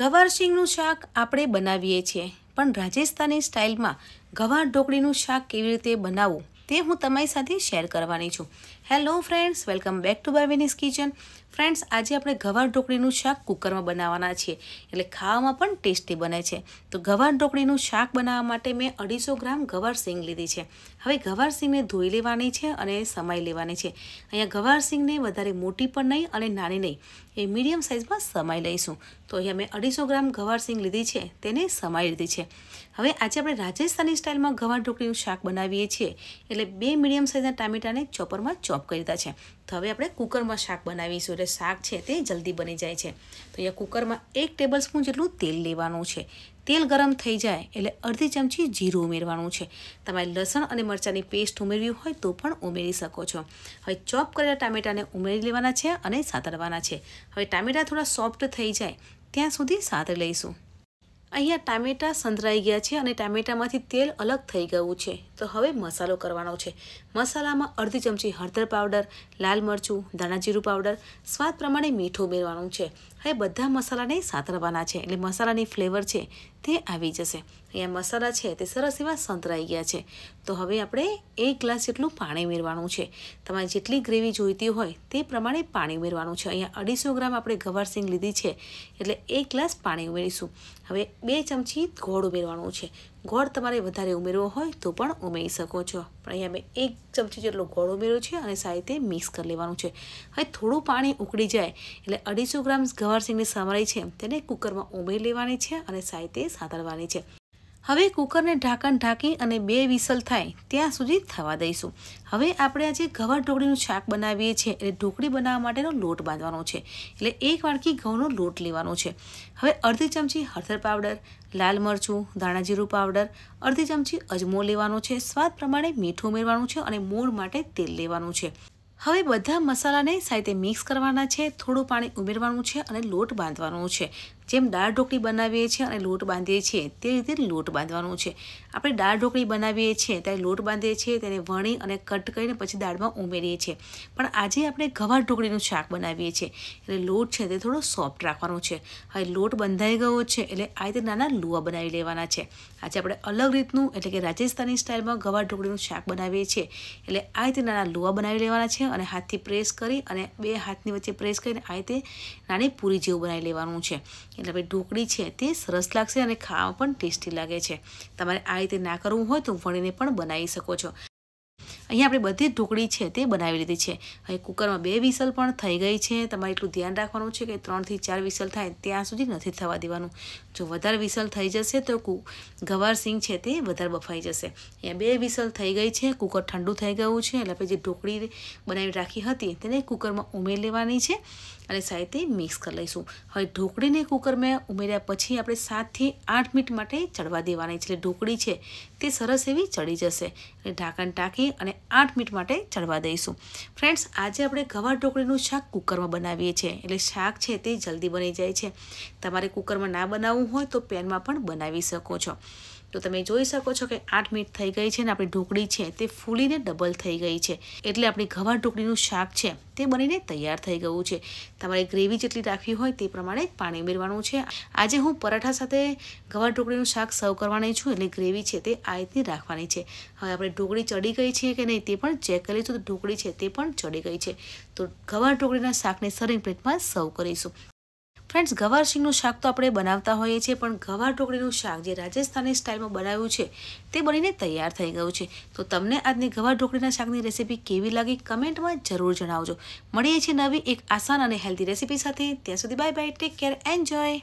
ગવારસિંગનું શાક આપણે બનાવીએ છીએ પણ રાજસ્થાની સ્ટાઇલમાં ગવાર ઢોકળીનું શાક કેવી રીતે બનાવવું તે હું તમારી સાથે શેર કરવાની છું hello friends welcome back to બાયવેનિસ કિચન ફ્રેન્ડ્સ આજે આપણે ગવાર ઢોકળીનું શાક કુકરમાં બનાવવાના છીએ એટલે ખાવામાં પણ ટેસ્ટી બને છે તો ગવાર ઢોકળીનું શાક બનાવવા માટે મેં અઢીસો ગ્રામ ગવાર સિંગ લીધી છે હવે ગવાર સિંગને ધોઈ લેવાની છે અને સમાઈ લેવાની છે અહીંયા ગવાર સિંગને વધારે મોટી પણ નહીં અને નાની નહીં એ મીડિયમ સાઇઝમાં સમાઈ લઈશું તો અહીંયા મેં અઢીસો ગ્રામ ગવાર સિંગ લીધી છે તેને સમાઈ લીધી છે હવે આજે આપણે રાજસ્થાની સ્ટાઇલમાં ગવાર ઢોકળીનું શાક બનાવીએ છીએ એટલે એટલે બે મીડિયમ સાઇઝના ટામેટાને ચોપરમાં ચોપ કરી દીધા છે તો હવે આપણે કુકરમાં શાક બનાવીશું એટલે શાક છે તે જલ્દી બની જાય છે તો અહીંયા કુકરમાં એક ટેબલ સ્પૂન જેટલું તેલ લેવાનું છે તેલ ગરમ થઈ જાય એટલે અડધી ચમચી જીરું ઉમેરવાનું છે તમારે લસણ અને મરચાંની પેસ્ટ ઉમેરવી હોય તો પણ ઉમેરી શકો છો હવે ચોપ કરેલા ટામેટાને ઉમેરી લેવાના છે અને સાતરવાના છે હવે ટામેટા થોડા સોફ્ટ થઈ જાય ત્યાં સુધી સાતરી લઈશું અહીંયા ટામેટાં સંતરાઈ ગયા છે અને ટામેટામાંથી તેલ અલગ થઈ ગયું છે તો હવે મસાલો કરવાનો છે મસાલામાં અડધી ચમચી હળદર પાવડર લાલ મરચું ધાણાજીરું પાવડર સ્વાદ પ્રમાણે મીઠું ઉમેરવાનું છે હવે બધા મસાલાને સાતરવાના છે એટલે મસાલાની ફ્લેવર છે તે આવી જશે અહીંયા મસાલા છે તે સરસ એવા સંતરાઈ ગયા છે તો હવે આપણે એક ગ્લાસ જેટલું પાણી ઉમેરવાનું છે તમારે જેટલી ગ્રેવી જોઈતી હોય તે પ્રમાણે પાણી ઉમેરવાનું છે અહીંયા અઢીસો ગ્રામ આપણે ગવારસિંગ લીધી છે એટલે એક ગ્લાસ પાણી ઉમેરીશું હવે બે ચમચી ગોળ ઉમેરવાનું છે ગોળ તમારે વધારે ઉમેરવો હોય તો પણ ઉમેરી શકો છો પણ અહીંયા મેં એક ચમચી જેટલો ગોળ ઉમેર્યો છે અને સારી મિક્સ કરી લેવાનું છે હવે થોડું પાણી ઉકળી જાય એટલે અઢીસો ગ્રામ ગવારસિંગની સામરાઈ છે તેને કુકરમાં ઉમેરી લેવાની છે અને સારી રીતે છે હવે કુકરને ઢાંકણ ઢાંકી અને બે વિસલ થાય ત્યાં સુધી થવા દઈશું હવે આપણે આજે ઘવા ઢોકળીનું શાક બનાવીએ છીએ એટલે ઢોકળી બનાવવા માટેનો લોટ બાંધવાનો છે એટલે એક વાડકી ઘઉંનો લોટ લેવાનો છે હવે અડધી ચમચી હળદર પાવડર લાલ મરચું ધાણાજીરું પાવડર અડધી ચમચી અજમો લેવાનો છે સ્વાદ પ્રમાણે મીઠું ઉમેરવાનું છે અને મૂળ માટે તેલ લેવાનું છે હવે બધા મસાલાને સાથે મિક્સ કરવાના છે થોડું પાણી ઉમેરવાનું છે અને લોટ બાંધવાનો છે જેમ દાળ ઢોકળી બનાવીએ છીએ અને લોટ બાંધીએ છીએ તે રીતે લોટ બાંધવાનું છે આપણે દાળ ઢોકળી બનાવીએ છીએ ત્યારે લોટ બાંધીએ છીએ તેને વણી અને કટ કરીને પછી દાળમાં ઉમેરીએ છીએ પણ આજે આપણે ગવાર ઢોકળીનું શાક બનાવીએ છીએ એટલે લોટ છે તે થોડો સોફ્ટ રાખવાનું છે હવે લોટ બંધાઈ ગયો છે એટલે આ રીતે નાના લુઆ બનાવી લેવાના છે આજે આપણે અલગ રીતનું એટલે કે રાજસ્થાની સ્ટાઇલમાં ગવાર ઢોકળીનું શાક બનાવીએ છીએ એટલે આ રીતે નાના લુઆ બનાવી લેવાના છે અને હાથથી પ્રેસ કરી અને બે હાથની વચ્ચે પ્રેસ કરીને આ રીતે નાની પૂરી જેવું બનાવી લેવાનું છે એટલે ભાઈ ઢોકળી છે તે સરસ લાગશે અને ખાવા પણ ટેસ્ટી લાગે છે તમારે આ રીતે ના કરવું હોય તો વણીને પણ બનાવી શકો છો અહીંયા આપણે બધી ઢોકળી છે તે બનાવી લીધી છે હવે કુકરમાં બે વિસલ પણ થઈ ગઈ છે તમારે એટલું ધ્યાન રાખવાનું છે કે ત્રણથી ચાર વિસલ થાય ત્યાં સુધી નથી થવા દેવાનું જો વધારે વિસલ થઈ જશે તો ગવાર સિંગ છે તે વધારે બફાઈ જશે અહીંયા બે વિસલ થઈ ગઈ છે કુકર ઠંડુ થઈ ગયું છે એટલે આપણે જે ઢોકળી બનાવી રાખી હતી તેને કુકરમાં ઉમેરી લેવાની છે અને સાથે મિક્સ કરી લઈશું હવે ઢોકળીને કુકરમાં ઉમેર્યા પછી આપણે સાતથી આઠ મિનિટ માટે ચડવા દેવાની છે એટલે ઢોકળી છે તે સરસ એવી ચડી જશે એટલે ઢાંકણ ટાંકી અને આઠ મિનિટ માટે ચડવા દઈશું ફ્રેન્ડ્સ આજે આપણે ગવાર ઢોકળીનું શાક કુકરમાં બનાવીએ છીએ એટલે શાક છે તે જલ્દી બની જાય છે તમારે કુકરમાં ના બનાવવું હોય તો પેનમાં પણ બનાવી શકો છો તો તમે જોઈ શકો છો કે આઠ મિનિટ થઈ ગઈ છે અને આપણી ઢોકળી છે તે ફૂલીને ડબલ થઈ ગઈ છે એટલે આપણી ઘવા ઢોકળીનું શાક છે તે બનીને તૈયાર થઈ ગયું છે તમારે ગ્રેવી જેટલી રાખવી હોય તે પ્રમાણે પાણી ઉમેરવાનું છે આજે હું પરાઠા સાથે ઘવા ઢોકળીનું શાક સર્વ કરવાની છું એટલે ગ્રેવી છે તે આ રીતની રાખવાની છે હવે આપણે ઢોકળી ચડી ગઈ છે કે નહીં તે પણ ચેક કરીશું તો ઢોકળી છે તે પણ ચડી ગઈ છે તો ઘવા ઢોકળીના શાકને સર્વિંગ પ્લેટમાં સર્વ કરીશું ફ્રેન્ડ્સ ગવાર શીંગનું શાક તો આપણે બનાવતા હોઈએ છીએ પણ ગવાર ઢોકળીનું શાક જે રાજસ્થાની સ્ટાઇલમાં બનાવ્યું છે તે બનીને તૈયાર થઈ ગયું છે તો તમને આજની ગવાર ઢોકળીના શાકની રેસીપી કેવી લાગી કમેન્ટમાં જરૂર જણાવજો મળીએ છીએ નવી એક આસાન અને હેલ્ધી રેસીપી સાથે ત્યાં સુધી bye bye take care enjoy